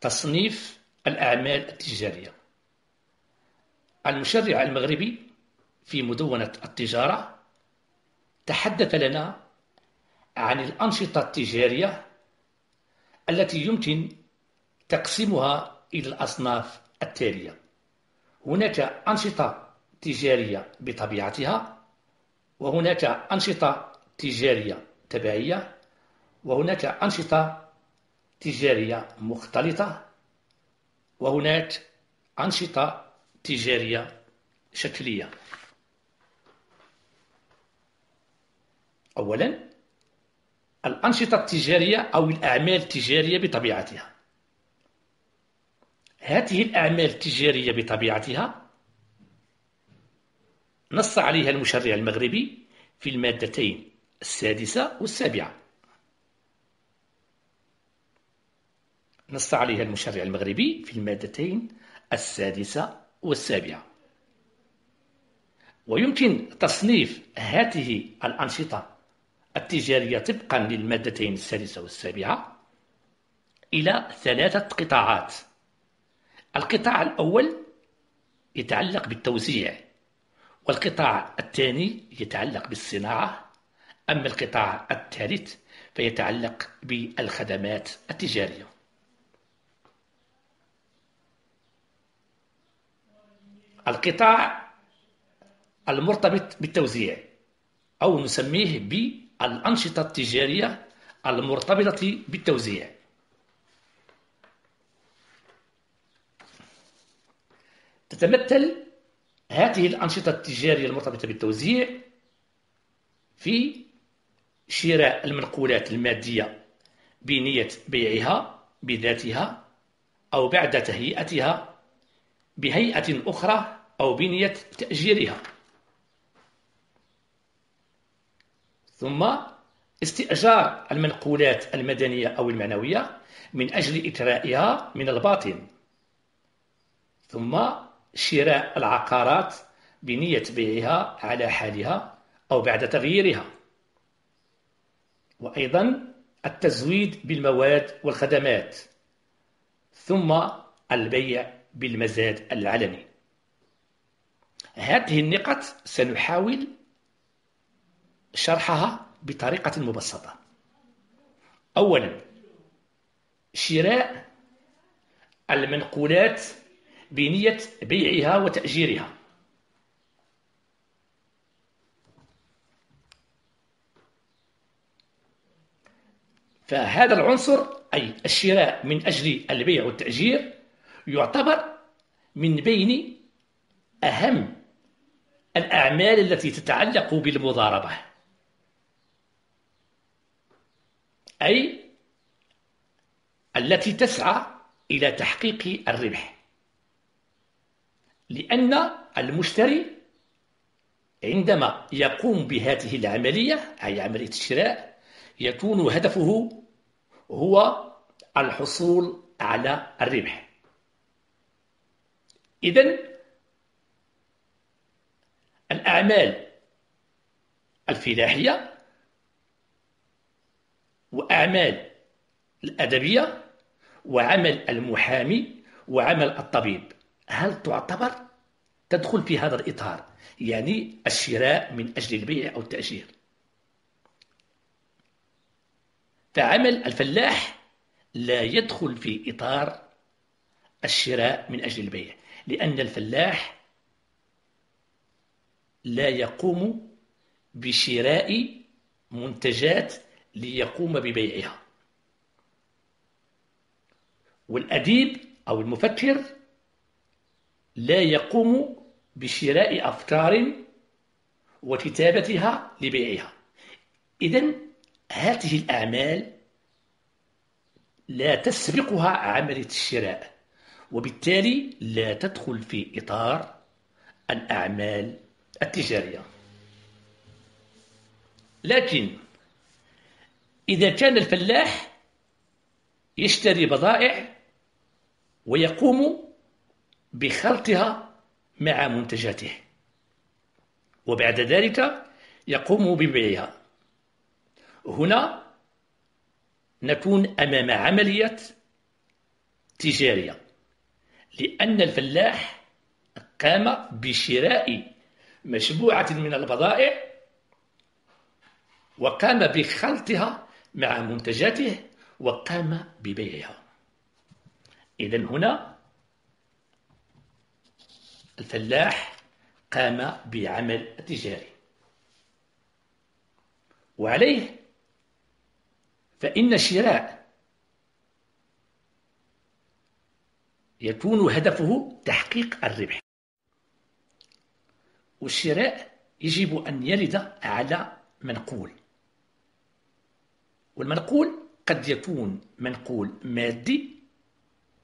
تصنيف الأعمال التجارية المشرع المغربي في مدونة التجارة تحدث لنا عن الأنشطة التجارية التي يمكن تقسيمها إلى الأصناف التالية هناك أنشطة تجارية بطبيعتها وهناك أنشطة تجارية تبعية وهناك أنشطة تجارية مختلطة وهناك أنشطة تجارية شكلية أولا الأنشطة التجارية أو الأعمال التجارية بطبيعتها هذه الأعمال التجارية بطبيعتها نص عليها المشرع المغربي في المادتين السادسة والسابعة نص عليها المشرع المغربي في المادتين السادسة والسابعة ويمكن تصنيف هذه الأنشطة التجارية طبقا للمادتين السادسة والسابعة إلى ثلاثة قطاعات القطاع الأول يتعلق بالتوزيع والقطاع الثاني يتعلق بالصناعة أما القطاع الثالث فيتعلق بالخدمات التجارية القطاع المرتبط بالتوزيع أو نسميه بالأنشطة التجارية المرتبطة بالتوزيع تتمثل هذه الأنشطة التجارية المرتبطة بالتوزيع في شراء المنقولات المادية بنية بيعها بذاتها أو بعد تهيئتها بهيئة أخرى أو بنية تأجيرها ثم استئجار المنقولات المدنية أو المعنوية من أجل إجرائها من الباطن ثم شراء العقارات بنية بيعها على حالها أو بعد تغييرها وأيضا التزويد بالمواد والخدمات ثم البيع بالمزاد العلني هذه النقط سنحاول شرحها بطريقة مبسطة أولا شراء المنقولات بنية بيعها وتأجيرها فهذا العنصر أي الشراء من أجل البيع والتأجير يعتبر من بين أهم الأعمال التي تتعلق بالمضاربة أي التي تسعى إلى تحقيق الربح لأن المشتري عندما يقوم بهذه العملية أي عملية الشراء يكون هدفه هو الحصول على الربح إذا الأعمال الفلاحية وأعمال الأدبية وعمل المحامي وعمل الطبيب هل تعتبر تدخل في هذا الإطار يعني الشراء من أجل البيع أو التأجير فعمل الفلاح لا يدخل في إطار الشراء من أجل البيع لأن الفلاح لا يقوم بشراء منتجات ليقوم ببيعها والأديب أو المفكر لا يقوم بشراء أفكار وكتابتها لبيعها إذا هذه الأعمال لا تسبقها عملية الشراء وبالتالي لا تدخل في إطار الأعمال التجارية لكن إذا كان الفلاح يشتري بضائع ويقوم بخلطها مع منتجاته وبعد ذلك يقوم ببيعها هنا نكون أمام عملية تجارية لأن الفلاح قام بشراء مشبوعة من البضائع وقام بخلطها مع منتجاته وقام ببيعها إذا هنا الفلاح قام بعمل تجاري وعليه فإن الشراء يكون هدفه تحقيق الربح والشراء يجب أن يلد على منقول والمنقول قد يكون منقول مادي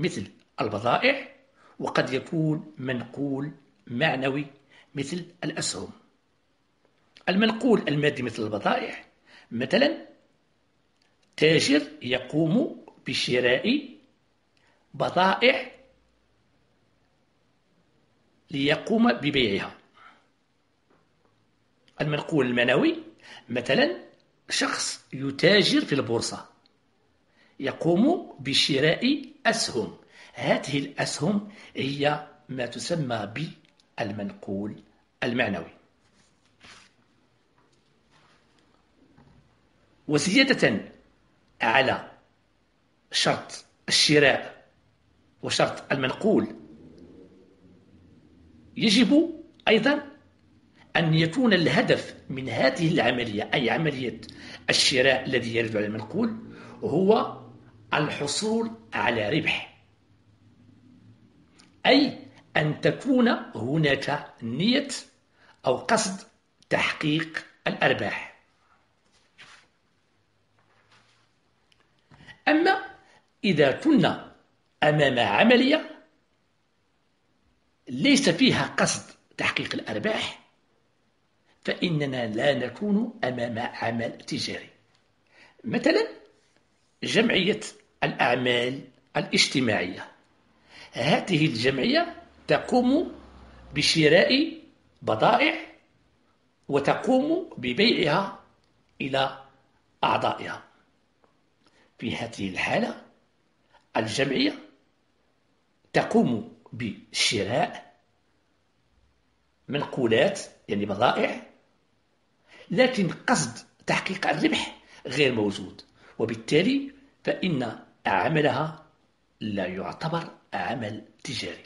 مثل البضائع وقد يكون منقول معنوي مثل الأسهم المنقول المادي مثل البضائع مثلا تاجر يقوم بشراء بضائع ليقوم ببيعها المنقول المعنوي مثلا شخص يتاجر في البورصة يقوم بشراء أسهم هذه الأسهم هي ما تسمى بالمنقول المعنوي وزيادة على شرط الشراء وشرط المنقول يجب أيضا أن يكون الهدف من هذه العملية أي عملية الشراء الذي يرد على المنقول هو الحصول على ربح أي أن تكون هناك نية أو قصد تحقيق الأرباح أما إذا كنا أمام عملية ليس فيها قصد تحقيق الأرباح فإننا لا نكون أمام عمل تجاري مثلا جمعية الأعمال الاجتماعية هذه الجمعية تقوم بشراء بضائع وتقوم ببيعها إلى أعضائها في هذه الحالة الجمعية تقوم بشراء منقولات يعني بضائع لكن قصد تحقيق الربح غير موجود وبالتالي فإن عملها لا يعتبر عمل تجاري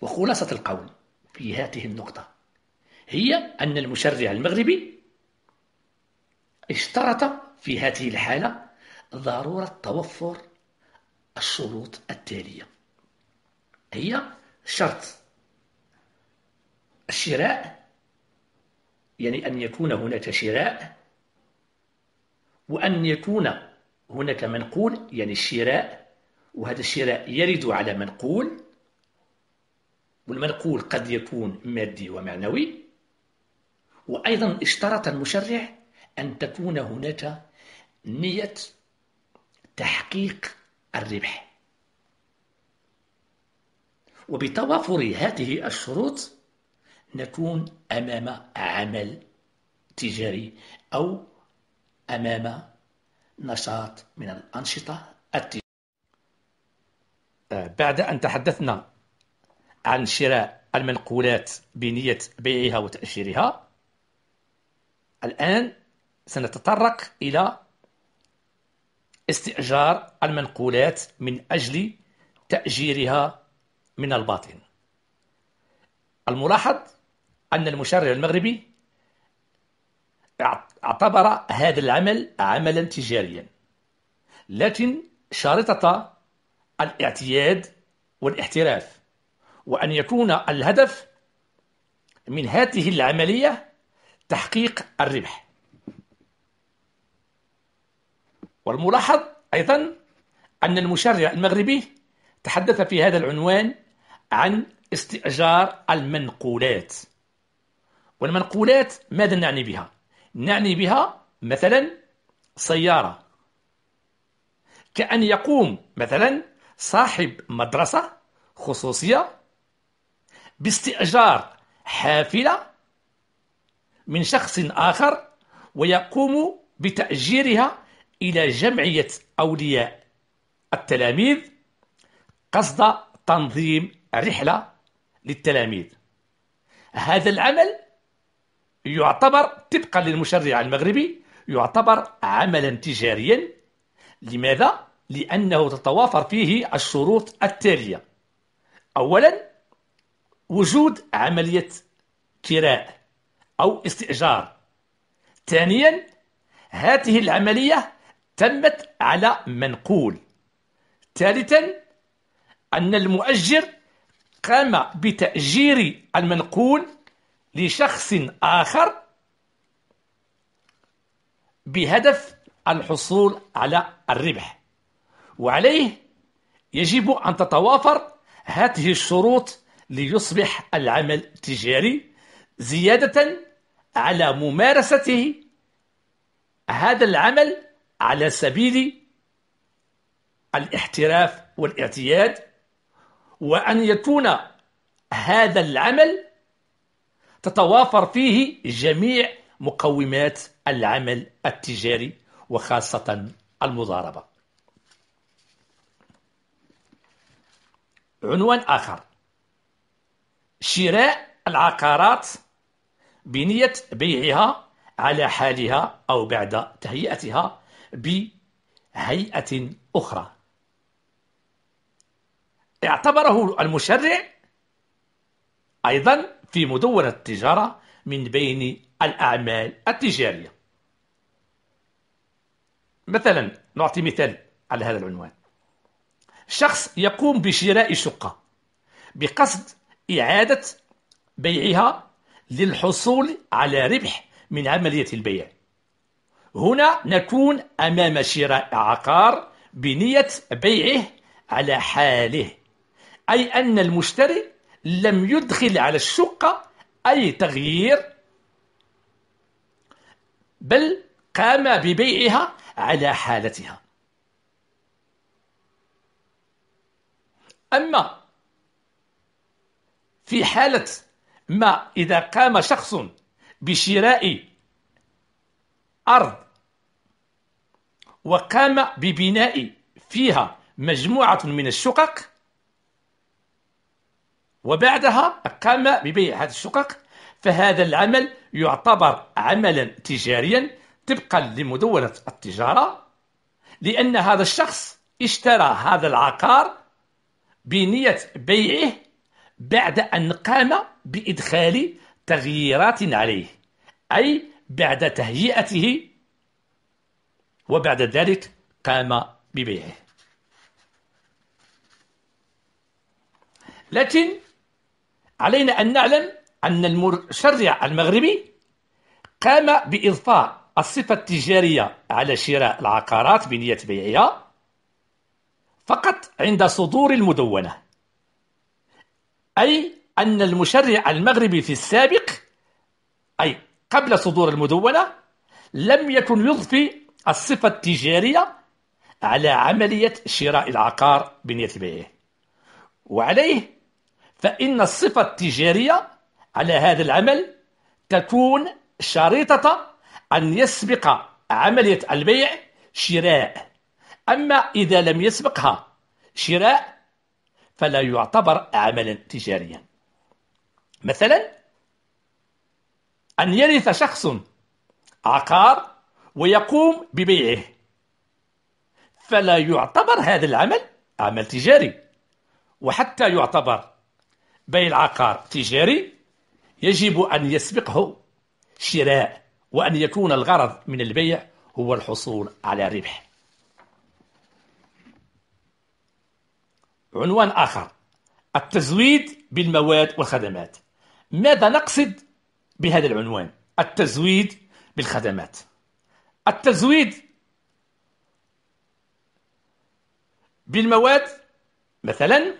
وخلاصة القول في هذه النقطة هي أن المشرع المغربي اشترط في هذه الحالة ضرورة توفر الشروط التالية هي شرط الشراء يعني أن يكون هناك شراء وأن يكون هناك منقول يعني الشراء وهذا الشراء يرد على منقول والمنقول قد يكون مادي ومعنوي وأيضا اشترط المشرع أن تكون هناك نية تحقيق الربح وبتوافر هذه الشروط نكون أمام عمل تجاري أو أمام نشاط من الأنشطة التجارية آه، بعد أن تحدثنا عن شراء المنقولات بنية بيعها وتأشيرها الآن سنتطرق إلى استئجار المنقولات من أجل تأجيرها من الباطن الملاحظ أن المشرع المغربي اعتبر هذا العمل عملا تجاريا لكن شرطة الاعتياد والاحتراف وأن يكون الهدف من هذه العملية تحقيق الربح والملاحظ أيضا أن المشرع المغربي تحدث في هذا العنوان عن استئجار المنقولات والمنقولات ماذا نعني بها نعني بها مثلا سيارة كأن يقوم مثلا صاحب مدرسة خصوصية باستئجار حافلة من شخص آخر ويقوم بتأجيرها إلى جمعية أولياء التلاميذ قصد تنظيم رحلة للتلاميذ هذا العمل يعتبر طبقا للمشرع المغربي يعتبر عملا تجاريا لماذا؟ لأنه تتوافر فيه الشروط التالية أولا وجود عملية كراء أو استئجار ثانيا هذه العملية تمت على منقول ثالثا أن المؤجر قام بتأجير المنقول لشخص آخر بهدف الحصول على الربح وعليه يجب أن تتوافر هذه الشروط ليصبح العمل تجاري زيادة على ممارسته هذا العمل على سبيل الاحتراف والاعتياد وأن يكون هذا العمل تتوافر فيه جميع مقومات العمل التجاري وخاصة المضاربة عنوان آخر شراء العقارات بنية بيعها على حالها أو بعد تهيئتها بهيئة أخرى اعتبره المشرع أيضا في مدونة التجارة من بين الأعمال التجارية مثلا نعطي مثال على هذا العنوان شخص يقوم بشراء شقة بقصد إعادة بيعها للحصول على ربح من عملية البيع هنا نكون أمام شراء عقار بنية بيعه على حاله أي أن المشتري لم يدخل على الشقة أي تغيير بل قام ببيعها على حالتها أما في حالة ما إذا قام شخص بشراء أرض وقام ببناء فيها مجموعة من الشقق وبعدها قام ببيع هذه الشقق فهذا العمل يعتبر عملا تجاريا طبقا لمدونة التجارة لأن هذا الشخص اشترى هذا العقار بنية بيعه بعد أن قام بإدخال تغييرات عليه أي بعد تهيئته وبعد ذلك قام ببيعه لكن علينا أن نعلم أن المشرع المغربي قام بإضفاء الصفة التجارية على شراء العقارات بنية بيعها فقط عند صدور المدونة أي أن المشرع المغربي في السابق أي قبل صدور المدونة لم يكن يضفي الصفة التجارية على عملية شراء العقار بنية بيعه وعليه فإن الصفة التجارية على هذا العمل تكون شريطة أن يسبق عملية البيع شراء أما إذا لم يسبقها شراء فلا يعتبر عملا تجاريا مثلا أن يرث شخص عقار ويقوم ببيعه فلا يعتبر هذا العمل عمل تجاري وحتى يعتبر بيع العقار تجاري يجب أن يسبقه شراء وأن يكون الغرض من البيع هو الحصول على الربح عنوان آخر التزويد بالمواد والخدمات ماذا نقصد بهذا العنوان التزويد بالخدمات التزويد بالمواد مثلا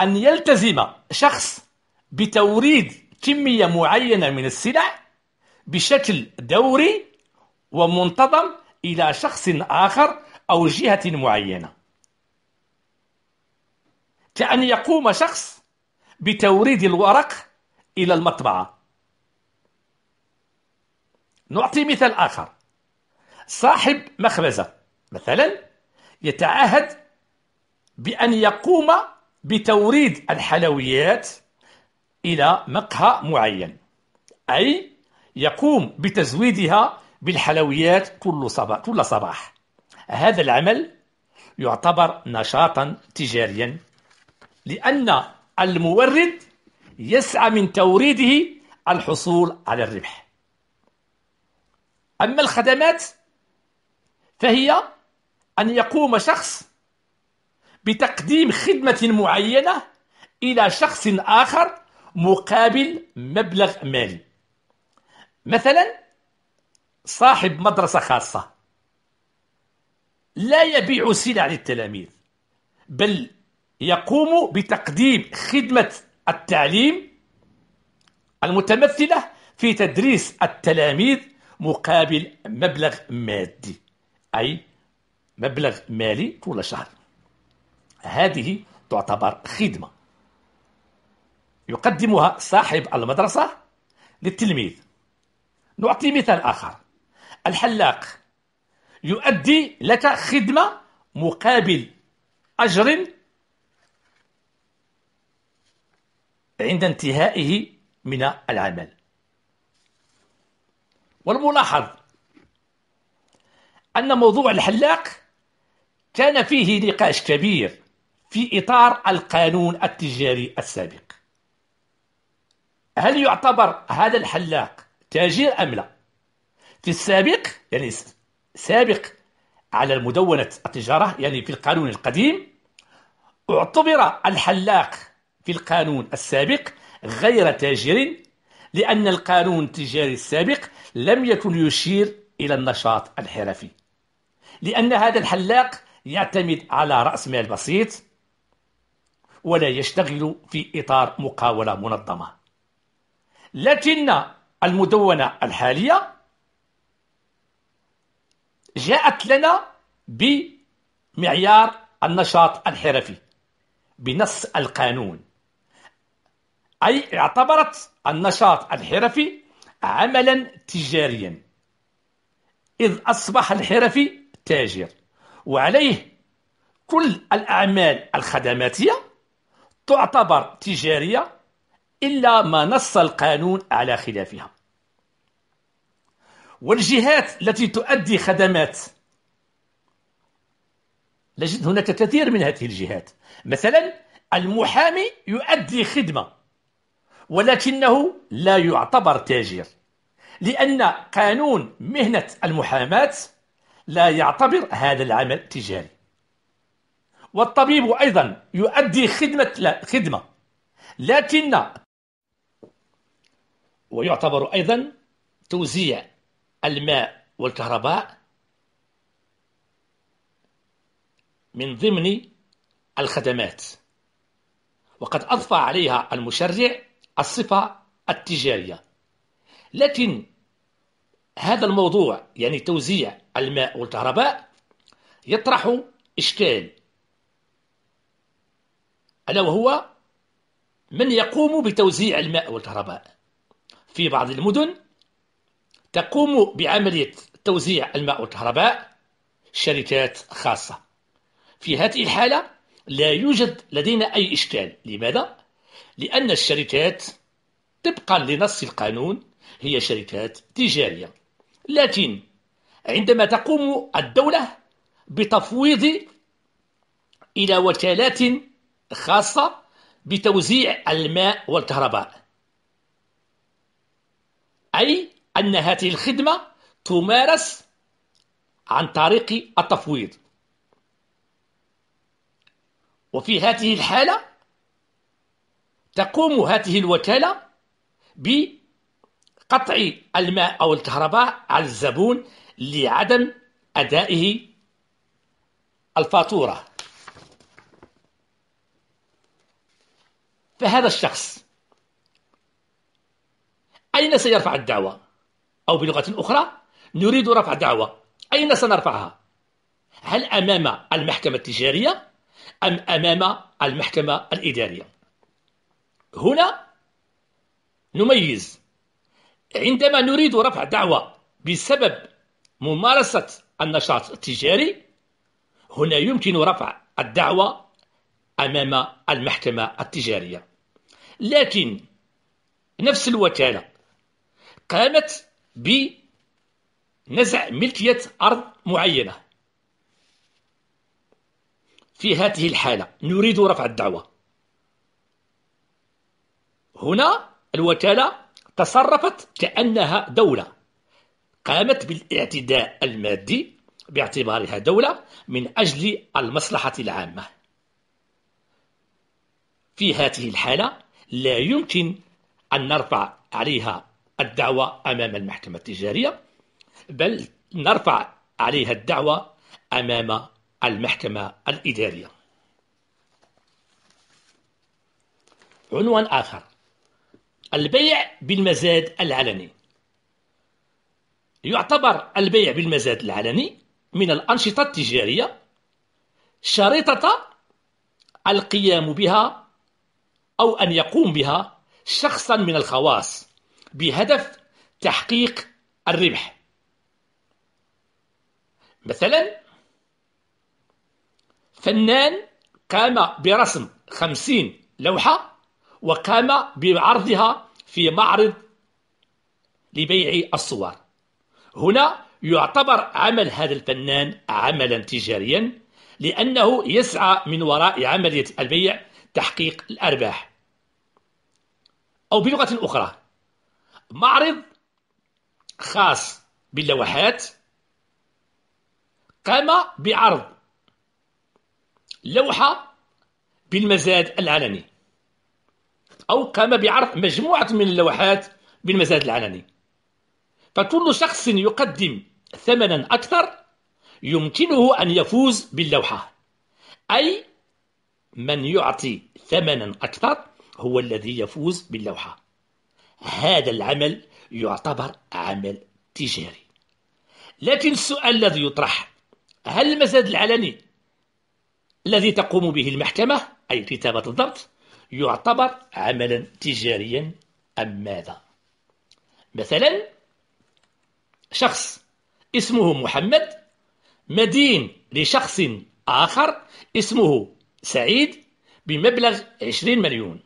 أن يلتزم شخص بتوريد كمية معينة من السلع بشكل دوري ومنتظم إلى شخص آخر أو جهة معينة كأن يقوم شخص بتوريد الورق إلى المطبعة نعطي مثال آخر صاحب مخبزة مثلا يتعهد بأن يقوم بتوريد الحلويات إلى مقهى معين أي يقوم بتزويدها بالحلويات كل صباح, كل صباح. هذا العمل يعتبر نشاطا تجاريا لأن المورد يسعى من توريده الحصول على الربح أما الخدمات فهي أن يقوم شخص بتقديم خدمة معينة إلى شخص آخر مقابل مبلغ مالي مثلا صاحب مدرسة خاصة لا يبيع سلع للتلاميذ بل يقوم بتقديم خدمة التعليم المتمثلة في تدريس التلاميذ مقابل مبلغ مادي أي مبلغ مالي طول شهر هذه تعتبر خدمة يقدمها صاحب المدرسة للتلميذ نعطي مثال آخر الحلاق يؤدي لك خدمة مقابل أجر عند انتهائه من العمل والملاحظ أن موضوع الحلاق كان فيه نقاش كبير في إطار القانون التجاري السابق هل يعتبر هذا الحلاق تاجر أم لا في السابق يعني سابق على المدونة التجارة يعني في القانون القديم اعتبر الحلاق في القانون السابق غير تاجر لأن القانون التجاري السابق لم يكن يشير إلى النشاط الحرفي لأن هذا الحلاق يعتمد على رأس مال بسيط ولا يشتغل في إطار مقاولة منظمة لكن المدونة الحالية جاءت لنا بمعيار النشاط الحرفي بنص القانون أي اعتبرت النشاط الحرفي عملا تجاريا إذ أصبح الحرفي تاجر وعليه كل الأعمال الخدماتية تعتبر تجارية إلا ما نص القانون على خلافها والجهات التي تؤدي خدمات نجد هناك كثير من هذه الجهات مثلا المحامي يؤدي خدمة ولكنه لا يعتبر تاجر لأن قانون مهنة المحاماة لا يعتبر هذا العمل تجاري والطبيب أيضا يؤدي خدمة لا خدمة لكن ويعتبر أيضا توزيع الماء والكهرباء من ضمن الخدمات وقد أضفى عليها المشرع الصفة التجارية لكن هذا الموضوع يعني توزيع الماء والكهرباء يطرح إشكال ألا وهو من يقوم بتوزيع الماء والكهرباء في بعض المدن تقوم بعملية توزيع الماء والكهرباء شركات خاصة في هذه الحالة لا يوجد لدينا أي إشكال لماذا؟ لأن الشركات طبقا لنص القانون هي شركات تجارية لكن عندما تقوم الدولة بتفويض إلى وكالات خاصة بتوزيع الماء والكهرباء أي أن هذه الخدمة تمارس عن طريق التفويض وفي هذه الحالة تقوم هذه الوكالة بقطع الماء أو الكهرباء على الزبون لعدم أدائه الفاتورة فهذا الشخص أين سيرفع الدعوة أو بلغة أخرى نريد رفع دعوة أين سنرفعها هل أمام المحكمة التجارية أم أمام المحكمة الإدارية هنا نميز عندما نريد رفع دعوة بسبب ممارسة النشاط التجاري هنا يمكن رفع الدعوة أمام المحكمة التجارية لكن نفس الوكالة قامت بنزع ملكية أرض معينة في هذه الحالة نريد رفع الدعوة هنا الوكالة تصرفت كأنها دولة قامت بالاعتداء المادي باعتبارها دولة من أجل المصلحة العامة في هذه الحالة لا يمكن أن نرفع عليها الدعوة أمام المحكمة التجارية بل نرفع عليها الدعوة أمام المحكمة الإدارية عنوان آخر البيع بالمزاد العلني يعتبر البيع بالمزاد العلني من الأنشطة التجارية شريطة القيام بها أو أن يقوم بها شخصا من الخواص بهدف تحقيق الربح مثلا فنان قام برسم خمسين لوحة وقام بعرضها في معرض لبيع الصور هنا يعتبر عمل هذا الفنان عملا تجاريا لأنه يسعى من وراء عملية البيع تحقيق الأرباح أو بلغة أخرى معرض خاص باللوحات قام بعرض لوحة بالمزاد العلني أو قام بعرض مجموعة من اللوحات بالمزاد العلني فكل شخص يقدم ثمنا أكثر يمكنه أن يفوز باللوحة أي من يعطي ثمنا أكثر هو الذي يفوز باللوحة هذا العمل يعتبر عمل تجاري لكن السؤال الذي يطرح هل المزاد العلني الذي تقوم به المحكمة أي كتابة الضبط يعتبر عملا تجاريا أم ماذا مثلا شخص اسمه محمد مدين لشخص آخر اسمه سعيد بمبلغ 20 مليون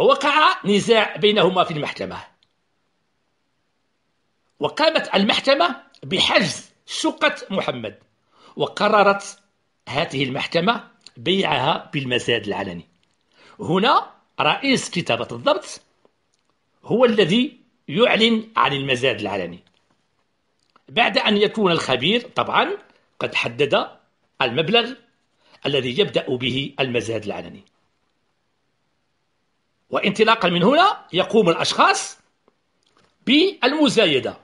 ووقع نزاع بينهما في المحكمة وقامت المحكمة بحجز شقة محمد وقررت هذه المحكمة بيعها بالمزاد العلني هنا رئيس كتابة الضبط هو الذي يعلن عن المزاد العلني بعد أن يكون الخبير طبعا قد حدد المبلغ الذي يبدأ به المزاد العلني وانطلاقا من هنا يقوم الأشخاص بالمزايدة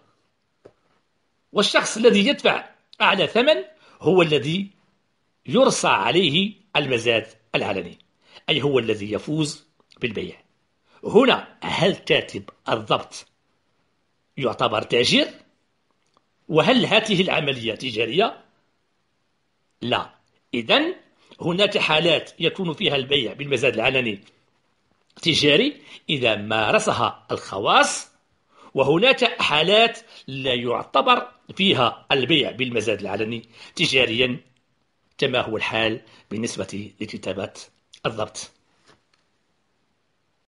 والشخص الذي يدفع أعلى ثمن هو الذي يرصى عليه المزاد العلني أي هو الذي يفوز بالبيع هنا هل كاتب الضبط يعتبر تاجر وهل هذه العملية تجارية لا إذا هناك حالات يكون فيها البيع بالمزاد العلني تجاري إذا مارسها الخواص وهناك حالات لا يعتبر فيها البيع بالمزاد العلني تجاريا كما هو الحال بالنسبة لكتابات الضبط